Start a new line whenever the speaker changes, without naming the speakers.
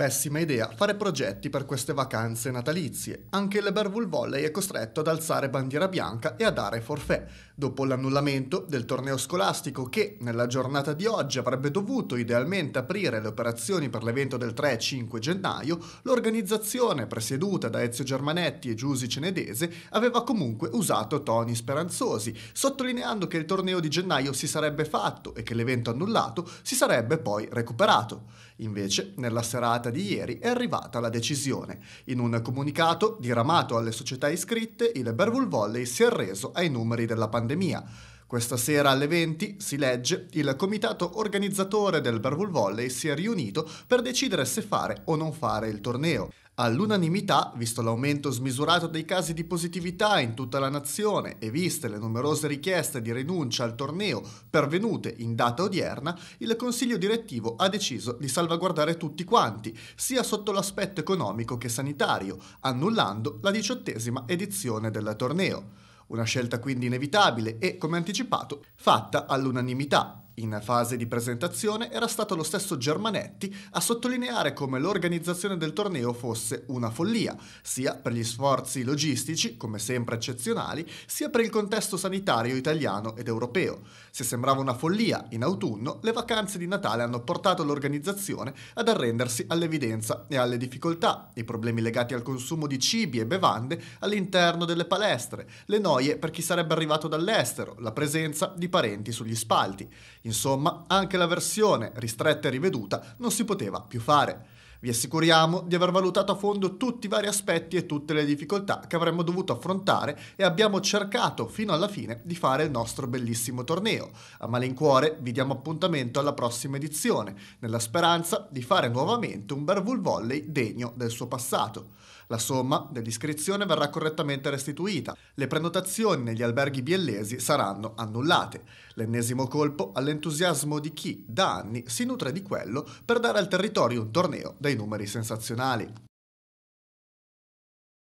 Pessima idea fare progetti per queste vacanze natalizie. Anche il Berwul Volley è costretto ad alzare bandiera bianca e a dare forfè, dopo l'annullamento del torneo scolastico che, nella giornata di oggi, avrebbe dovuto idealmente aprire le operazioni per l'evento del 3 e 5 gennaio, l'organizzazione, presieduta da Ezio Germanetti e Giusi Cenedese, aveva comunque usato toni speranzosi, sottolineando che il torneo di gennaio si sarebbe fatto e che l'evento annullato si sarebbe poi recuperato. Invece, nella serata giornata di ieri è arrivata la decisione. In un comunicato diramato alle società iscritte, il Berwul Volley si è arreso ai numeri della pandemia. Questa sera alle 20, si legge, il comitato organizzatore del Barwell Volley si è riunito per decidere se fare o non fare il torneo. All'unanimità, visto l'aumento smisurato dei casi di positività in tutta la nazione e viste le numerose richieste di rinuncia al torneo pervenute in data odierna, il Consiglio direttivo ha deciso di salvaguardare tutti quanti, sia sotto l'aspetto economico che sanitario, annullando la diciottesima edizione del torneo. Una scelta quindi inevitabile e, come anticipato, fatta all'unanimità, in fase di presentazione era stato lo stesso Germanetti a sottolineare come l'organizzazione del torneo fosse una follia, sia per gli sforzi logistici, come sempre eccezionali, sia per il contesto sanitario italiano ed europeo. Se sembrava una follia, in autunno le vacanze di Natale hanno portato l'organizzazione ad arrendersi all'evidenza e alle difficoltà, i problemi legati al consumo di cibi e bevande all'interno delle palestre, le noie per chi sarebbe arrivato dall'estero, la presenza di parenti sugli spalti. In Insomma, anche la versione ristretta e riveduta non si poteva più fare. Vi assicuriamo di aver valutato a fondo tutti i vari aspetti e tutte le difficoltà che avremmo dovuto affrontare e abbiamo cercato fino alla fine di fare il nostro bellissimo torneo. A malincuore vi diamo appuntamento alla prossima edizione, nella speranza di fare nuovamente un Bervul Volley degno del suo passato. La somma dell'iscrizione verrà correttamente restituita. Le prenotazioni negli alberghi biellesi saranno annullate. L'ennesimo colpo all'entusiasmo di chi da anni si nutre di quello per dare al territorio un torneo da dei numeri sensazionali.